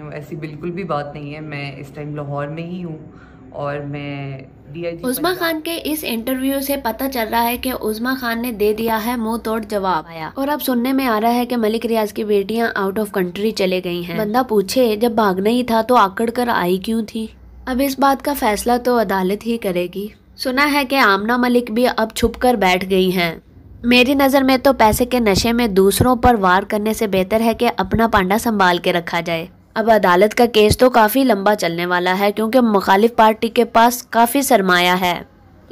हूँ ऐसी बिल्कुल भी बात नहीं है मैं इस टाइम लाहौर में ही हूँ और मैं उजमा खान के इस इंटरव्यू से पता चल रहा है कि उजमा खान ने दे दिया है मुंह तोड़ जवाब आया और अब सुनने में आ रहा है कि मलिक रियाज की बेटियां आउट ऑफ कंट्री चले गई हैं बंदा पूछे जब भागना ही था तो आकड़ कर आई क्यों थी अब इस बात का फैसला तो अदालत ही करेगी सुना है कि आमना मलिक भी अब छुप कर बैठ गई है मेरी नज़र में तो पैसे के नशे में दूसरों पर वार करने से बेहतर है कि अपना पांडा संभाल के रखा जाए अब अदालत का केस तो काफ़ी लंबा चलने वाला है क्योंकि मुखालिफ पार्टी के पास काफ़ी सरमाया है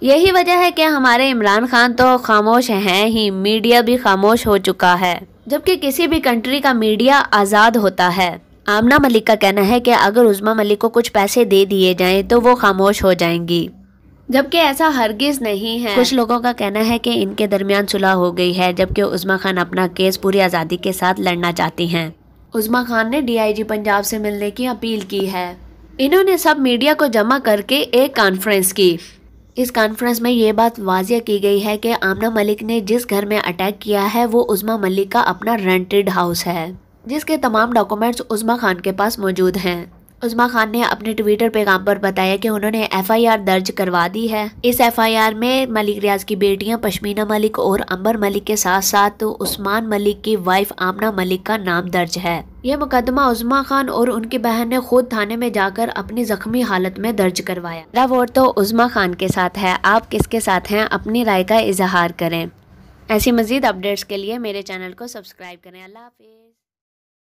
यही वजह है कि हमारे इमरान खान तो खामोश हैं ही मीडिया भी खामोश हो चुका है जबकि किसी भी कंट्री का मीडिया आज़ाद होता है आमना मलिक का कहना है कि अगर उजमा मलिक को कुछ पैसे दे दिए जाएं तो वो खामोश हो जाएंगी जबकि ऐसा हरगिज नहीं है कुछ लोगों का कहना है कि इनके दरमियान सुलह हो गई है जबकि उजमा खान अपना केस पूरी आज़ादी के साथ लड़ना चाहती हैं उजमा खान ने डीआईजी पंजाब से मिलने की अपील की है इन्होंने सब मीडिया को जमा करके एक कॉन्फ्रेंस की इस कॉन्फ्रेंस में ये बात वाजिया की गई है कि आमना मलिक ने जिस घर में अटैक किया है वो उजमा मलिक का अपना रेंटेड हाउस है जिसके तमाम डॉक्यूमेंट्स उजमा खान के पास मौजूद हैं उजमा खान ने अपने ट्विटर पैगाम पर बताया कि उन्होंने एफआईआर दर्ज करवा दी है इस एफआईआर में मलिक रियाज की बेटियां पश्मीना मलिक और अंबर मलिक के साथ साथ तो उस्मान मलिक की वाइफ आमना मलिक का नाम दर्ज है यह मुकदमा उजमा खान और उनकी बहन ने खुद थाने में जाकर अपनी जख्मी हालत में दर्ज करवाया मेरा वोट तो उजमा खान के साथ है आप किसके साथ हैं अपनी राय का इजहार करें ऐसी मजीद अपडेट्स के लिए मेरे चैनल को सब्सक्राइब करें अल्लाह हाफिज़